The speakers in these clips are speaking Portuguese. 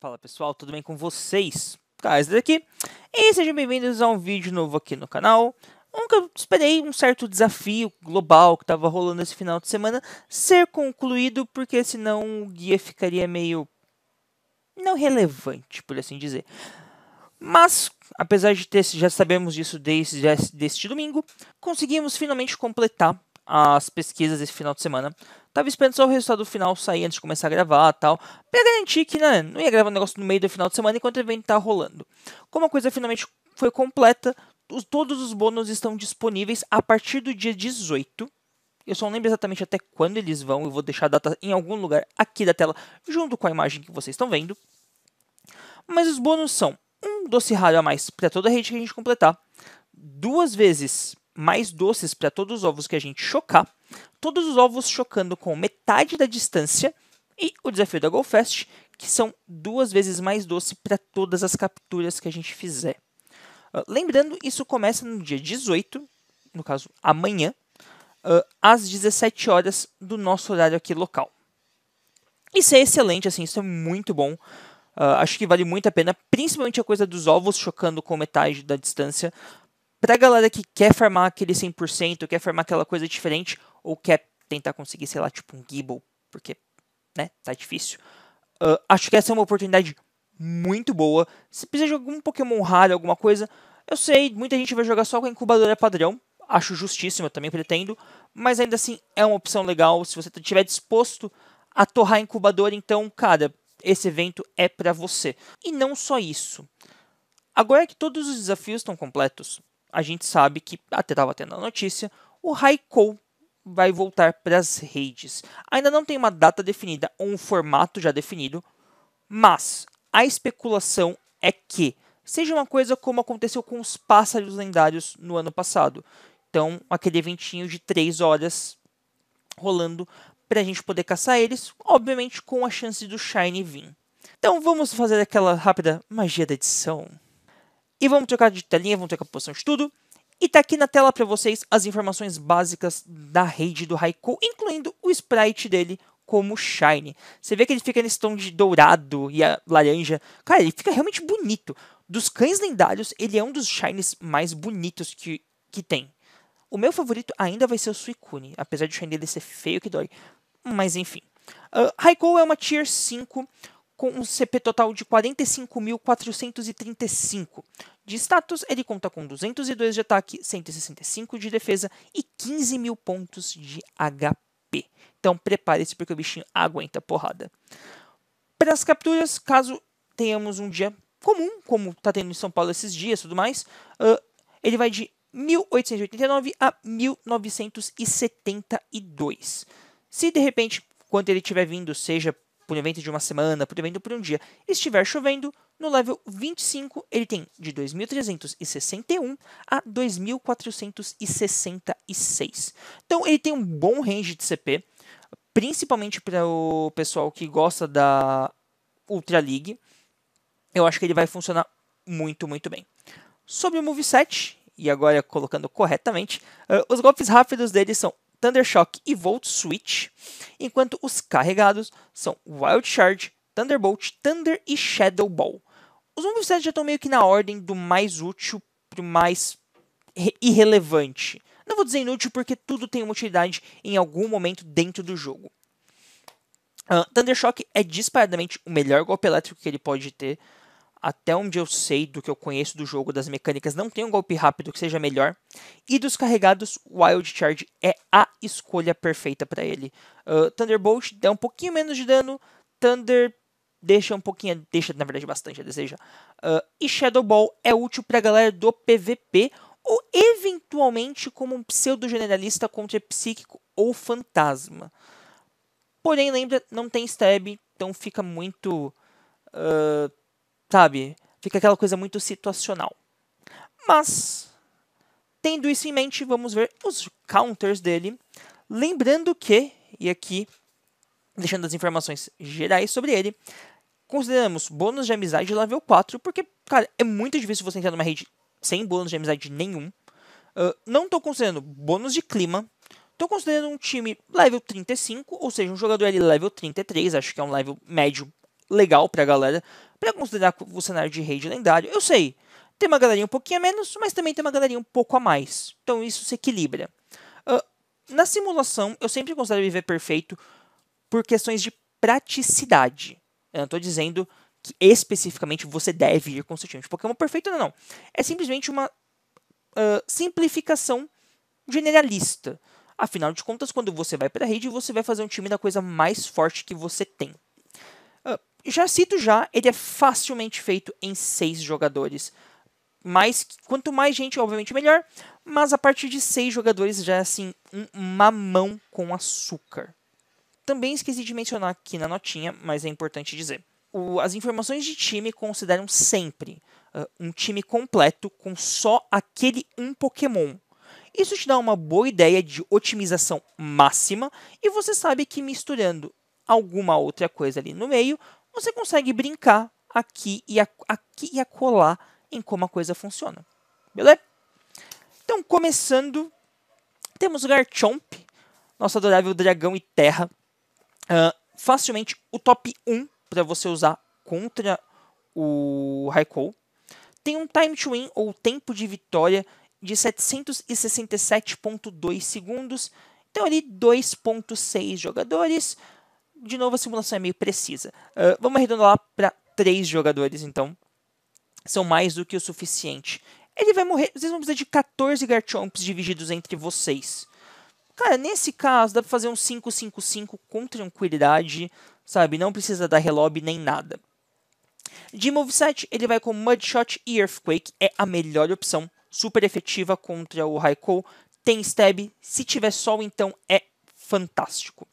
Fala pessoal, tudo bem com vocês? Kaiser aqui e sejam bem-vindos a um vídeo novo aqui no canal. Nunca esperei um certo desafio global que estava rolando esse final de semana ser concluído, porque senão o guia ficaria meio não relevante, por assim dizer. Mas, apesar de ter, já sabemos disso desde, este domingo, conseguimos finalmente completar as pesquisas esse final de semana. Tava esperando só o resultado final sair antes de começar a gravar tal. Pra garantir que né, não ia gravar um negócio no meio do final de semana enquanto o evento tá rolando. Como a coisa finalmente foi completa, os, todos os bônus estão disponíveis a partir do dia 18. Eu só não lembro exatamente até quando eles vão. Eu vou deixar a data em algum lugar aqui da tela, junto com a imagem que vocês estão vendo. Mas os bônus são um doce raro a mais para toda a rede que a gente completar, duas vezes mais doces para todos os ovos que a gente chocar, todos os ovos chocando com metade da distância, e o desafio da GoFest, que são duas vezes mais doce para todas as capturas que a gente fizer. Uh, lembrando, isso começa no dia 18, no caso amanhã, uh, às 17 horas do nosso horário aqui local. Isso é excelente, assim, isso é muito bom. Uh, acho que vale muito a pena, principalmente a coisa dos ovos chocando com metade da distância, pra galera que quer farmar aquele 100%, quer farmar aquela coisa diferente, ou quer tentar conseguir, sei lá, tipo um Gibble, porque, né, tá difícil. Uh, acho que essa é uma oportunidade muito boa. Se precisa de algum Pokémon raro, alguma coisa, eu sei, muita gente vai jogar só com a incubadora padrão, acho justíssimo, eu também pretendo, mas ainda assim é uma opção legal se você estiver disposto a torrar a incubadora, então, cara, esse evento é para você. E não só isso. Agora que todos os desafios estão completos, a gente sabe que, até estava tendo a notícia, o Raikou vai voltar para as redes. Ainda não tem uma data definida ou um formato já definido, mas a especulação é que seja uma coisa como aconteceu com os pássaros lendários no ano passado. Então, aquele eventinho de 3 horas rolando para a gente poder caçar eles, obviamente com a chance do Shiny vir. Então, vamos fazer aquela rápida magia da edição. E vamos trocar de telinha, vamos trocar posição de tudo. E tá aqui na tela para vocês as informações básicas da rede do Raikou, incluindo o sprite dele como Shine. Você vê que ele fica nesse tom de dourado e a laranja. Cara, ele fica realmente bonito. Dos cães lendários, ele é um dos Shines mais bonitos que, que tem. O meu favorito ainda vai ser o Suicune, apesar de o Shine dele ser feio que dói. Mas enfim. Uh, ah, Raikou é uma Tier 5 com um CP total de 45.435. De status, ele conta com 202 de ataque, 165 de defesa e 15 mil pontos de HP. Então prepare-se porque o bichinho aguenta porrada. Para as capturas, caso tenhamos um dia comum, como está tendo em São Paulo esses dias e tudo mais, uh, ele vai de 1889 a 1972. Se de repente, quando ele estiver vindo, seja por um evento de uma semana, por um evento por um dia, estiver chovendo, no level 25 ele tem de 2.361 a 2.466. Então ele tem um bom range de CP, principalmente para o pessoal que gosta da Ultra League. Eu acho que ele vai funcionar muito, muito bem. Sobre o moveset, e agora colocando corretamente, uh, os golpes rápidos dele são Thundershock e Volt Switch, enquanto os carregados são Wild Charge, Thunderbolt, Thunder e Shadow Ball. Os movesets já estão meio que na ordem do mais útil para o mais irrelevante. Não vou dizer inútil porque tudo tem uma utilidade em algum momento dentro do jogo. Uh, Thunder Shock é disparadamente o melhor golpe elétrico que ele pode ter até onde eu sei do que eu conheço do jogo, das mecânicas, não tem um golpe rápido que seja melhor. E dos carregados, Wild Charge é a escolha perfeita para ele. Uh, Thunderbolt dá um pouquinho menos de dano, Thunder deixa um pouquinho, deixa na verdade bastante a deseja. Uh, ah, e Shadow Ball é útil para a galera do PVP ou eventualmente como um pseudo-generalista contra psíquico ou fantasma. Porém, lembra, não tem stab, então fica muito. Uh, Sabe? Fica aquela coisa muito situacional. Mas, tendo isso em mente, vamos ver os counters dele. Lembrando que, e aqui deixando as informações gerais sobre ele, consideramos bônus de amizade de level 4, porque, cara, é muito difícil você entrar numa rede sem bônus de amizade nenhum. Uh, não estou considerando bônus de clima. Estou considerando um time level 35, ou seja, um jogador ali level 33, acho que é um level médio legal pra galera, pra considerar o cenário de raid lendário. Eu sei, tem uma galerinha um pouquinho a menos, mas também tem uma galerinha um pouco a mais. Então isso se equilibra. Uh, na simulação, eu sempre considero viver perfeito por questões de praticidade. Eu não estou dizendo que especificamente você deve ir com seu time de Pokémon perfeito, não, não. É simplesmente uma uh, simplificação generalista. Afinal de contas, quando você vai para a rede, você vai fazer um time da coisa mais forte que você tem já cito já, ele é facilmente feito em seis jogadores. Mas quanto mais gente, obviamente melhor. Mas a partir de seis jogadores já é assim um mamão com açúcar. Também esqueci de mencionar aqui na notinha, mas é importante dizer. O, as informações de time consideram sempre uh, um time completo com só aquele um Pokémon. Isso te dá uma boa ideia de otimização máxima e você sabe que misturando alguma outra coisa ali no meio, você consegue brincar aqui e, a, aqui e acolá em como a coisa funciona. Beleza? Então, começando, temos Garchomp, nosso adorável dragão e terra. Uh, facilmente o top 1 para você usar contra o Raikou. Tem um time to win, ou tempo de vitória, de 767.2 segundos. Então, ali 2.6 jogadores de novo, a simulação é meio precisa. Uh, vamos arredondar lá para três jogadores, então. São mais do que o suficiente. Ele vai morrer. Vocês vão precisar de 14 Garchomps divididos entre vocês. Cara, nesse caso, dá pra fazer um 5-5-5 com tranquilidade, sabe? Não precisa dar relob nem nada. De moveset, ele vai com Mudshot e Earthquake. É a melhor opção. Super efetiva contra o Raikou. Tem stab. Se tiver sol, então é fantástico.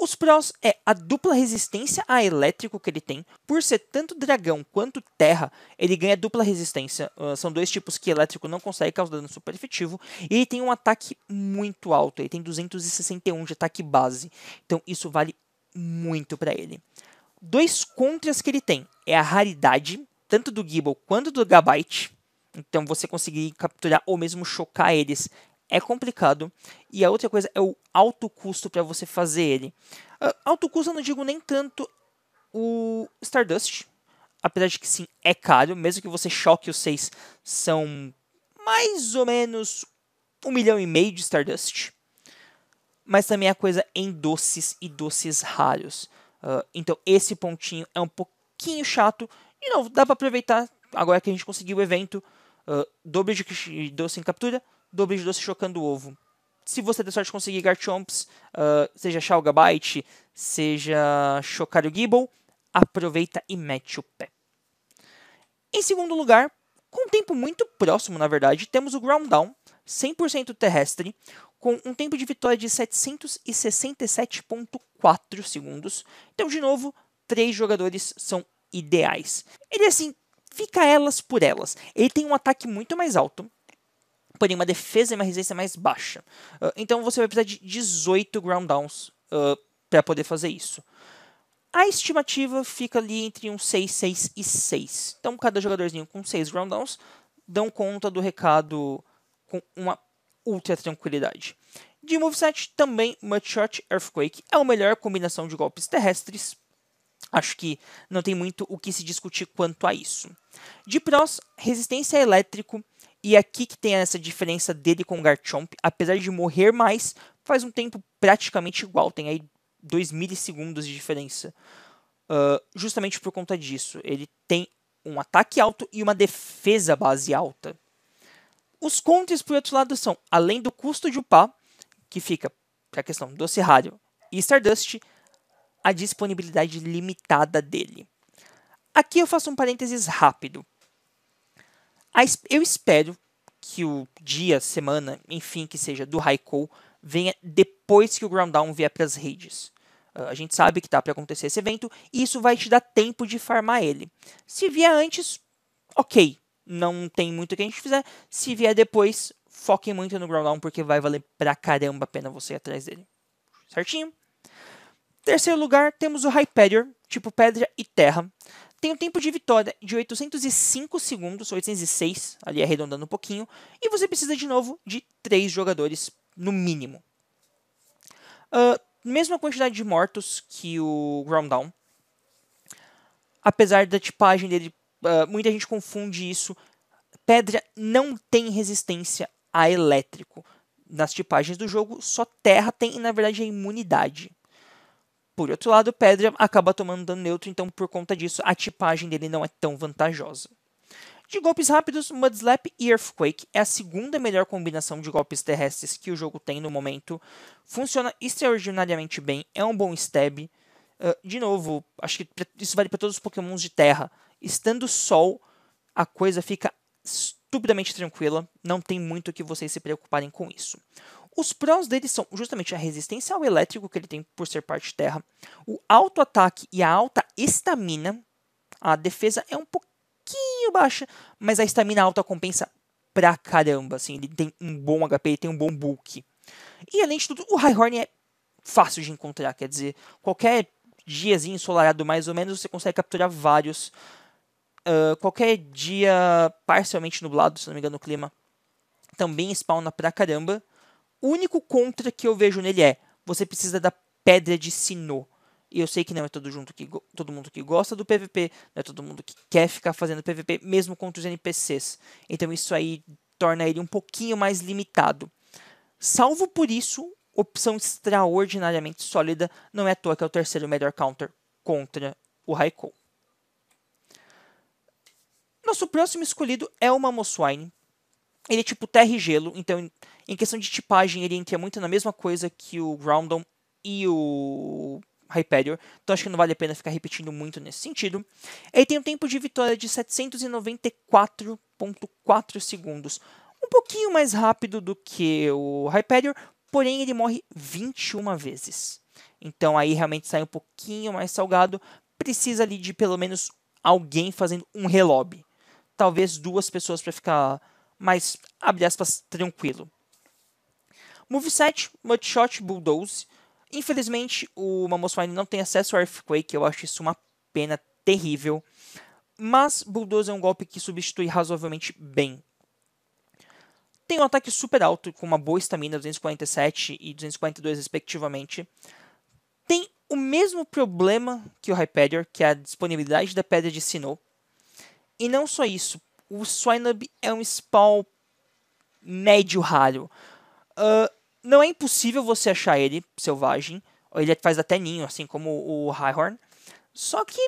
Os prós é a dupla resistência a elétrico que ele tem. Por ser tanto dragão quanto terra, ele ganha dupla resistência. Uh, são dois tipos que elétrico não consegue causar dano super efetivo. E ele tem um ataque muito alto. Ele tem 261 de ataque base. Então isso vale muito para ele. Dois contras que ele tem é a raridade, tanto do Gibble quanto do Gabite. Então você conseguir capturar ou mesmo chocar eles é complicado. E a outra coisa é o alto custo para você fazer ele. Uh, alto custo eu não digo nem tanto o Stardust, apesar de que sim, é caro, mesmo que você choque os seis, são mais ou menos um milhão e meio de Stardust. Mas também a coisa é em doces e doces raros. Uh, então esse pontinho é um pouquinho chato. e novo, dá para aproveitar agora que a gente conseguiu o evento. Uh, dobro de doce em captura, Dobrinho doce chocando o ovo. Se você der sorte de conseguir Garchomps, uh, seja Shalgabite, seja chocar o gibble, aproveita e mete o pé. Em segundo lugar, com um tempo muito próximo, na verdade, temos o Ground Down, 100% terrestre, com um tempo de vitória de 767.4 segundos. Então, de novo, três jogadores são ideais. Ele, assim, fica elas por elas. Ele tem um ataque muito mais alto, porém uma defesa e uma resistência mais baixa. Uh, então você vai precisar de 18 ground downs uh, ah, para poder fazer isso. A estimativa fica ali entre um 6, 6 e 6. Então cada jogadorzinho com 6 ground downs dão conta do recado com uma ultra tranquilidade. De moveset também Mudshot Earthquake é a melhor combinação de golpes terrestres. Acho que não tem muito o que se discutir quanto a isso. De prós, resistência elétrico e aqui que tem essa diferença dele com o Garchomp, apesar de morrer mais, faz um tempo praticamente igual, tem aí 2 milissegundos de diferença. Uh, justamente por conta disso, ele tem um ataque alto e uma defesa base alta. Os contras, por outro lado, são, além do custo de upar, que fica para a questão do Serrário e Stardust, a disponibilidade limitada dele. Aqui eu faço um parênteses rápido, eu espero que o dia, semana, enfim, que seja do Raikou venha depois que o Ground Down vier para as redes. Ah, a gente sabe que tá para acontecer esse evento e isso vai te dar tempo de farmar ele. Se vier antes, ok, não tem muito o que a gente fizer. Se vier depois, foquem muito no Ground Down porque vai valer pra caramba a pena você ir atrás dele. Certinho? Terceiro lugar, temos o Hyperior, tipo pedra e terra tem um tempo de vitória de 805 segundos, 806, ali arredondando um pouquinho, e você precisa de novo de 3 jogadores no mínimo. Uh, mesma quantidade de mortos que o Ground Down. Apesar da tipagem dele, uh, muita gente confunde isso. Pedra não tem resistência a elétrico. Nas tipagens do jogo, só terra tem e na verdade é imunidade. Por outro lado, Pedra acaba tomando dano neutro, então por conta disso a tipagem dele não é tão vantajosa. De golpes rápidos, Mudslap e Earthquake é a segunda melhor combinação de golpes terrestres que o jogo tem no momento. Funciona extraordinariamente bem, é um bom stab. Uh, de novo, acho que isso vale para todos os pokémons de terra. Estando sol, a coisa fica estupidamente tranquila, não tem muito que vocês se preocuparem com isso. Os prós dele são justamente a resistência ao elétrico que ele tem por ser parte terra, o alto ataque e a alta estamina. A defesa é um pouquinho baixa, mas a estamina alta compensa pra caramba. Assim, ele tem um bom HP, ele tem um bom bulk. E além de tudo, o Highhorn é fácil de encontrar, quer dizer, qualquer diazinho ensolarado mais ou menos, você consegue capturar vários. Uh, qualquer dia parcialmente nublado, se não me engano, o clima também spawna pra caramba. O único contra que eu vejo nele é: você precisa da pedra de sino E eu sei que não é todo, junto que, todo mundo que gosta do PVP, não é todo mundo que quer ficar fazendo PVP, mesmo contra os NPCs. Então isso aí torna ele um pouquinho mais limitado. Salvo por isso, opção extraordinariamente sólida, não é à toa que é o terceiro melhor counter contra o Raikou. Nosso próximo escolhido é o Mamoswine, ele é tipo terra e gelo, então em questão de tipagem ele entra muito na mesma coisa que o Groundon e o Hyperior, então acho que não vale a pena ficar repetindo muito nesse sentido. Ele tem um tempo de vitória de 794.4 segundos, um pouquinho mais rápido do que o Hyperior, porém ele morre 21 vezes. Então aí realmente sai um pouquinho mais salgado, precisa ali de pelo menos alguém fazendo um relobe. Talvez duas pessoas para ficar mais, abre aspas, tranquilo. Moveset, Mudshot, Bulldoze. Infelizmente, o Mamoswine não tem acesso ao Earthquake, eu acho isso uma pena terrível. Mas Bulldoze é um golpe que substitui razoavelmente bem. Tem um ataque super alto, com uma boa estamina, 247 e 242 respectivamente. Tem o mesmo problema que o Hyperior, que é a disponibilidade da Pedra de Sinnoh. E não só isso, o Swinub é um spawn médio raro. Uh, não é impossível você achar ele selvagem. Ele faz até ninho, assim como o Highhorn. Só que,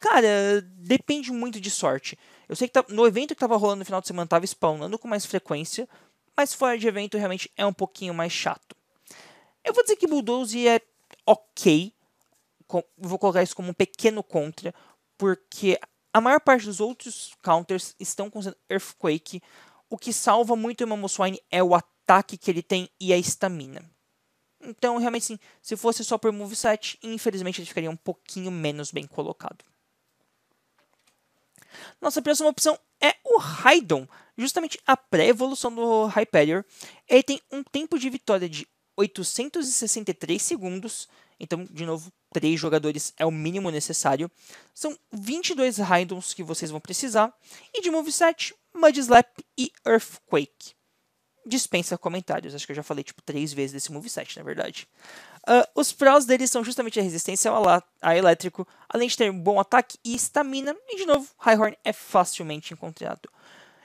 cara, depende muito de sorte. Eu sei que tá, no evento que tava rolando no final de semana tava spawnando com mais frequência, mas fora de evento realmente é um pouquinho mais chato. Eu vou dizer que Bulldoze é ok, com, vou colocar isso como um pequeno contra, porque a maior parte dos outros counters estão com Earthquake. O que salva muito o Mamoswine é o ataque que ele tem e a estamina. Então, realmente, sim, se fosse só por moveset, infelizmente ele ficaria um pouquinho menos bem colocado. Nossa próxima opção é o Raidon, justamente a pré-evolução do Hyperior. Ele tem um tempo de vitória de 863 segundos, então, de novo, três jogadores é o mínimo necessário. São 22 Raidons que vocês vão precisar. E de moveset, Mudslap e Earthquake. Dispensa comentários, acho que eu já falei tipo três vezes desse moveset, na verdade. Uh, os prós deles são justamente a resistência ao a elétrico, além de ter um bom ataque e estamina, e de novo, Highhorn é facilmente encontrado.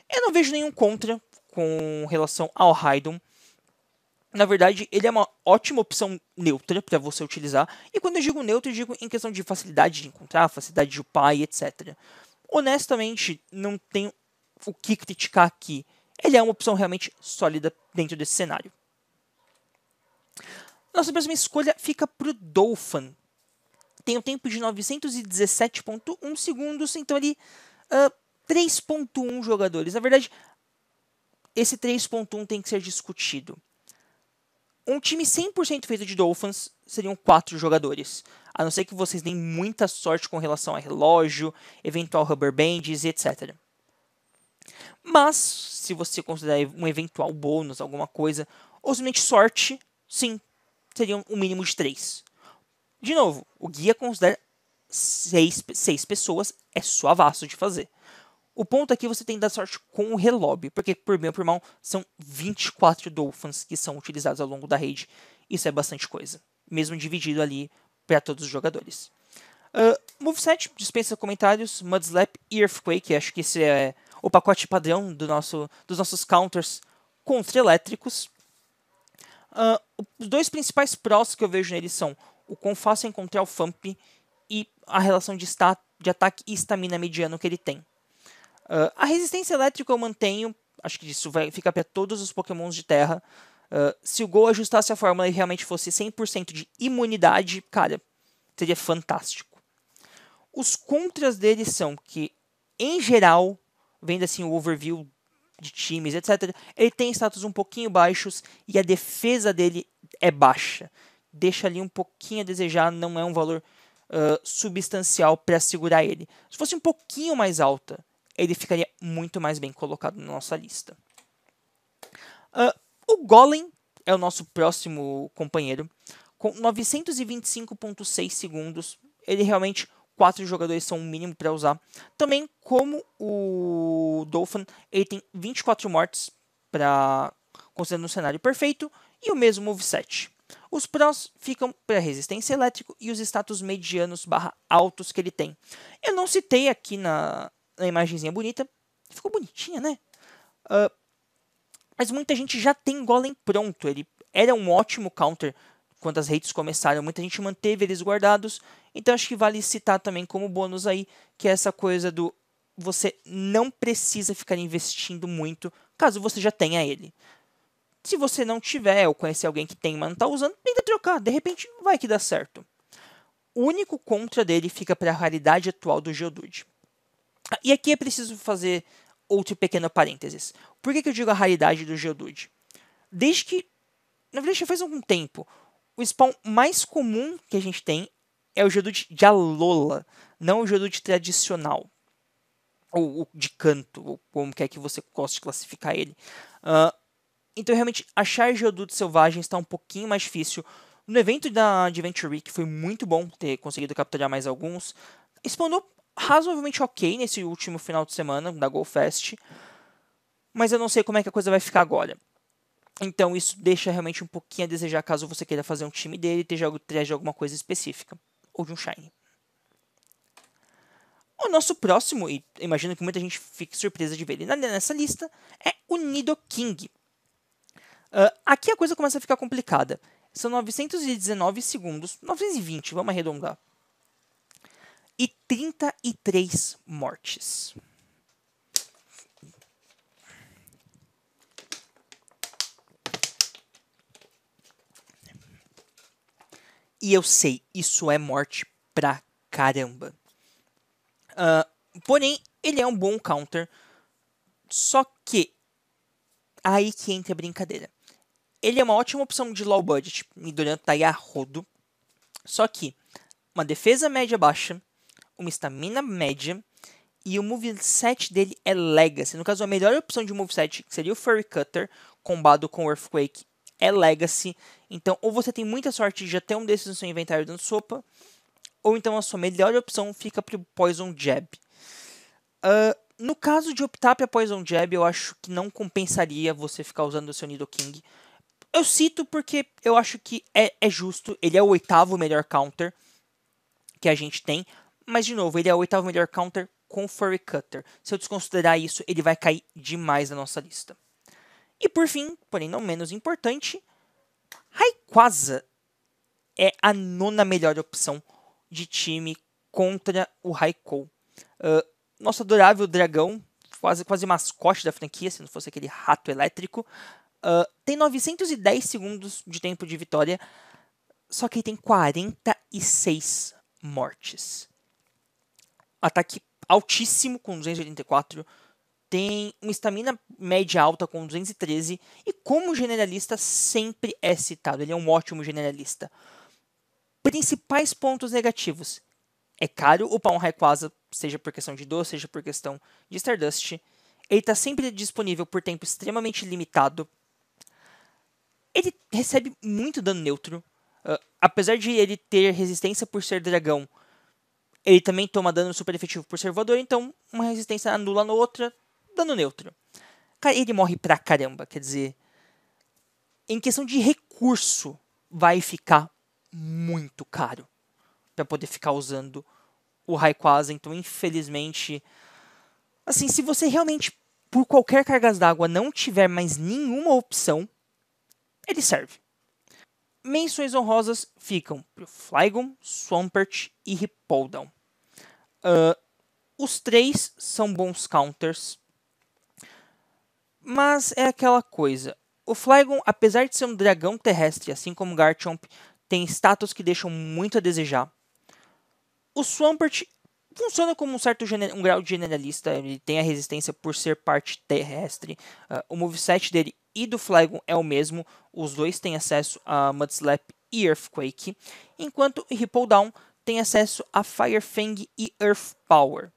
Eu não vejo nenhum contra com relação ao Raidon na verdade, ele é uma ótima opção neutra para você utilizar. E quando eu digo neutro, eu digo em questão de facilidade de encontrar, facilidade de upar e etc. Honestamente, não tem o que criticar aqui. Ele é uma opção realmente sólida dentro desse cenário. Nossa próxima escolha fica para o Dolphin. Tem um tempo de 917.1 segundos, então ele uh, 3.1 jogadores. Na verdade, esse 3.1 tem que ser discutido um time 100% feito de Dolphins seriam quatro jogadores. A não ser que vocês deem muita sorte com relação a relógio, eventual rubber bands, etc. Mas, se você considerar um eventual bônus, alguma coisa, ou somente sorte, sim, seriam um mínimo de três. De novo, o guia considera seis, seis pessoas, é vasto de fazer. O ponto aqui é você tem que dar sorte com o relob, porque por bem ou por mal, são 24 Dolphins que são utilizados ao longo da rede. Isso é bastante coisa, mesmo dividido ali para todos os jogadores. Uh, moveset, dispensa comentários, Mudslap e Earthquake, acho que esse é o pacote padrão do nosso, dos nossos counters contra-elétricos. Uh, os dois principais prós que eu vejo neles são o quão fácil é encontrar o Fump e a relação de, de ataque e estamina mediano que ele tem. Uh, a resistência elétrica eu mantenho, acho que isso vai ficar para todos os pokémons de terra. Uh, se o Gol ajustasse a fórmula e realmente fosse 100% de imunidade, cara, seria fantástico. Os contras dele são que, em geral, vendo assim o overview de times, etc., ele tem status um pouquinho baixos e a defesa dele é baixa. Deixa ali um pouquinho a desejar, não é um valor uh, substancial para segurar ele. Se fosse um pouquinho mais alta, ele ficaria muito mais bem colocado na nossa lista. Uh, o Golem é o nosso próximo companheiro, com 925,6 segundos. Ele realmente, quatro jogadores são o mínimo para usar. Também, como o Dolphin, ele tem 24 mortes, para considerando um cenário perfeito, e o mesmo moveset. Os prós ficam para resistência elétrica e os status medianos barra altos que ele tem. Eu não citei aqui na, uma imagenzinha bonita. Ficou bonitinha, né? Uh, mas muita gente já tem Golem pronto. Ele era um ótimo counter quando as redes começaram. Muita gente manteve eles guardados. Então acho que vale citar também como bônus aí que é essa coisa do você não precisa ficar investindo muito caso você já tenha ele. Se você não tiver ou conhecer alguém que tem, mas não está usando, tenta trocar. De repente vai que dá certo. O único contra dele fica para a raridade atual do Geodude. Ah, e aqui é preciso fazer outro pequeno parênteses. Por que, que eu digo a raridade do Geodude? Desde que. Na verdade, já faz algum tempo. O spawn mais comum que a gente tem é o Geodude de Alola, não o Geodude tradicional. Ou, ou, de canto, ou como quer que você goste de classificar ele. Uh, então, realmente, achar Geodudes selvagens está um pouquinho mais difícil. No evento da Adventure Week foi muito bom ter conseguido capturar mais alguns. Spawnou razoavelmente ok nesse último final de semana da GoFest, mas eu não sei como é que a coisa vai ficar agora. Então isso deixa realmente um pouquinho a desejar caso você queira fazer um time dele e trazer de alguma coisa específica, ou de um Shine. O nosso próximo, e imagino que muita gente fique surpresa de ver ele nessa lista, é o Nido King. Uh, aqui a coisa começa a ficar complicada. São 919 segundos, 920, vamos arredondar, 33 mortes. E eu sei, isso é morte pra caramba. Uh, porém, ele é um bom counter. Só que. Aí que entra a brincadeira. Ele é uma ótima opção de low budget. Midoriyan tá aí a rodo. Só que. Uma defesa média baixa uma estamina média e o moveset dele é Legacy. No caso, a melhor opção de moveset, que seria o Furry Cutter, combado com o Earthquake, é Legacy. Então, ou você tem muita sorte de já ter um desses no seu inventário dando sopa, ou então a sua melhor opção fica para o Poison Jab. Uh, no caso de optar para Poison Jab, eu acho que não compensaria você ficar usando o seu Nidoking. Eu cito porque eu acho que é, é justo, ele é o oitavo melhor counter que a gente tem. Mas, de novo, ele é o oitavo melhor counter com Furry Cutter. Se eu desconsiderar isso, ele vai cair demais na nossa lista. E por fim, porém não menos importante, Rayquaza é a nona melhor opção de time contra o Raikou. Uh, ah, nosso adorável dragão, quase, quase mascote da franquia, se não fosse aquele rato elétrico, uh, tem 910 segundos de tempo de vitória, só que ele tem 46 mortes ataque altíssimo com 284, tem uma estamina média alta com 213 e como generalista sempre é citado, ele é um ótimo generalista. Principais pontos negativos. É caro o um Raikwaza, seja por questão de dor, seja por questão de Stardust. Ele está sempre disponível por tempo extremamente limitado. Ele recebe muito dano neutro. Uh, apesar de ele ter resistência por ser dragão, ele também toma dano super efetivo por ser voador, então uma resistência anula na outra, dano neutro. Cara, ele morre pra caramba, quer dizer. Em questão de recurso, vai ficar muito caro para poder ficar usando o Rayquaza. Então, infelizmente, assim, se você realmente por qualquer cargas d'água não tiver mais nenhuma opção, ele serve. Menções honrosas ficam pro Flygon, Swampert e Rippledown. Uh, os três são bons counters. Mas é aquela coisa. O Flygon, apesar de ser um dragão terrestre, assim como Garchomp, tem status que deixam muito a desejar. O Swampert funciona como um certo um grau de generalista, ele tem a resistência por ser parte terrestre. Uh, o moveset dele e do Flygon é o mesmo, os dois têm acesso a Mudslap e Earthquake, enquanto Ripple Down tem acesso a Firefang e Earth Power.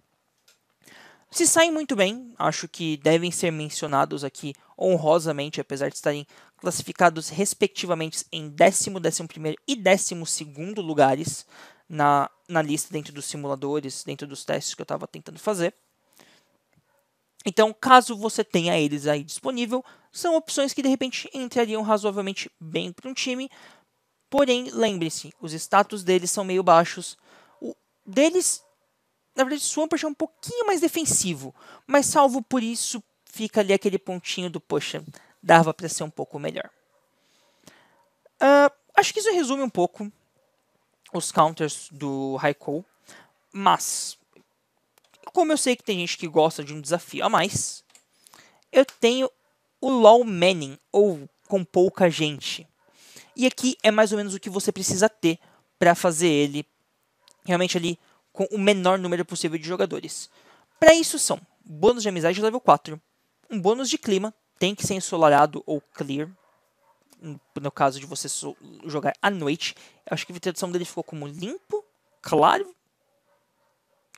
Se saem muito bem, acho que devem ser mencionados aqui honrosamente, apesar de estarem classificados respectivamente em décimo, décimo primeiro e décimo segundo lugares na, na lista dentro dos simuladores, dentro dos testes que eu estava tentando fazer. Então, caso você tenha eles aí disponível, são opções que de repente entrariam razoavelmente bem para um time, Porém, lembre-se, os status deles são meio baixos. O deles, na verdade, o Swampert é um pouquinho mais defensivo, mas salvo por isso, fica ali aquele pontinho do poxa, dava para ser um pouco melhor. Uh, acho que isso resume um pouco os counters do Raikou, mas como eu sei que tem gente que gosta de um desafio a mais, eu tenho o LOL Manning, ou com pouca gente. E aqui é mais ou menos o que você precisa ter para fazer ele realmente ali com o menor número possível de jogadores. Para isso são bônus de amizade level 4, um bônus de clima, tem que ser ensolarado ou clear, no caso de você jogar à noite. Acho que a tradução dele ficou como limpo, claro,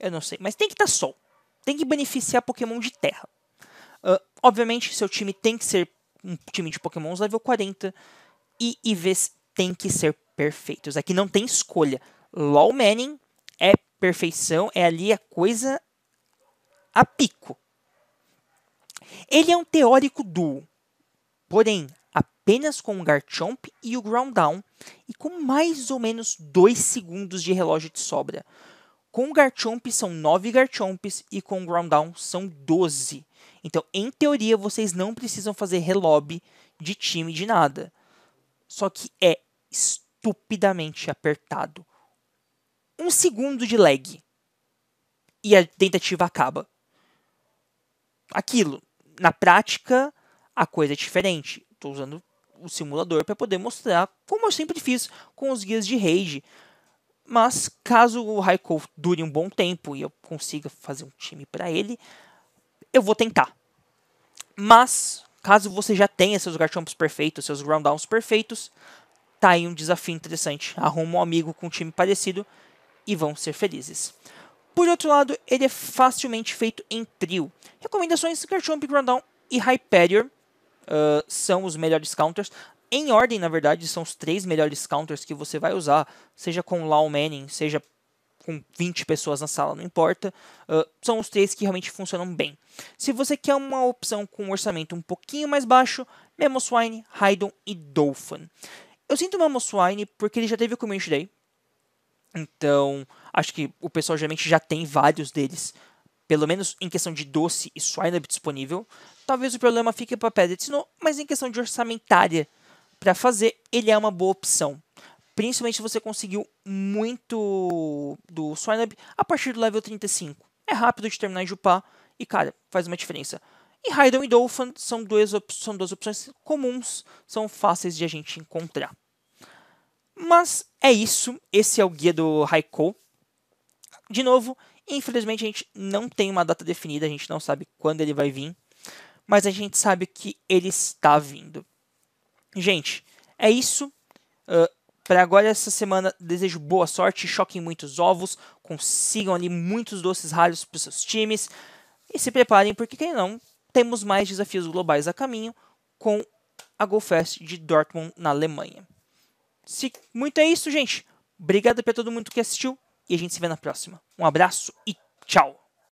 eu não sei, mas tem que estar tá sol. Tem que beneficiar Pokémon de terra. Uh, obviamente, seu time tem que ser um time de Pokémons level 40 e IVs têm que ser perfeitos. Aqui não tem escolha. Law Manning é perfeição, é ali a coisa a pico. Ele é um teórico duo, porém apenas com o Garchomp e o Ground Down, e com mais ou menos 2 segundos de relógio de sobra. Com o Garchomp são 9 Garchomps e com o Ground Down são 12. Então, em teoria, vocês não precisam fazer relobe de time de nada só que é estupidamente apertado. Um segundo de lag. E a tentativa acaba. Aquilo. Na prática, a coisa é diferente. Estou usando o simulador para poder mostrar, como eu sempre fiz com os guias de rage. Mas caso o Raikou dure um bom tempo e eu consiga fazer um time para ele, eu vou tentar. Mas caso você já tenha seus Garchomp perfeitos, seus groundowns perfeitos, tá aí um desafio interessante. Arruma um amigo com um time parecido e vão ser felizes. Por outro lado, ele é facilmente feito em trio. Recomendações: Garchomp, Groundon e Hyperior uh, são os melhores counters. Em ordem, na verdade, são os três melhores counters que você vai usar, seja com Law Manning, seja com 20 pessoas na sala, não importa. Uh, são os três que realmente funcionam bem. Se você quer uma opção com um orçamento um pouquinho mais baixo, Memoswine, Raidon e Dolphin. Eu sinto o Memoswine porque ele já teve o Community Day. Então, acho que o pessoal geralmente já tem vários deles. Pelo menos em questão de doce e Swinub disponível. Talvez o problema fique para Pedro mas em questão de orçamentária para fazer, ele é uma boa opção. Principalmente se você conseguiu muito do Swinub a partir do level 35. É rápido de terminar de upar e, cara, faz uma diferença. E Raidon e Dolphin são duas, são duas opções comuns, são fáceis de a gente encontrar. Mas é isso, esse é o guia do Raikou. De novo, infelizmente a gente não tem uma data definida, a gente não sabe quando ele vai vir, mas a gente sabe que ele está vindo. Gente, é isso. Uh, para agora, essa semana, desejo boa sorte, choquem muitos ovos, consigam ali muitos doces raros para seus times e se preparem, porque quem não, temos mais desafios globais a caminho com a GoFest de Dortmund na Alemanha. Se muito é isso, gente. Obrigado para todo mundo que assistiu e a gente se vê na próxima. Um abraço e tchau!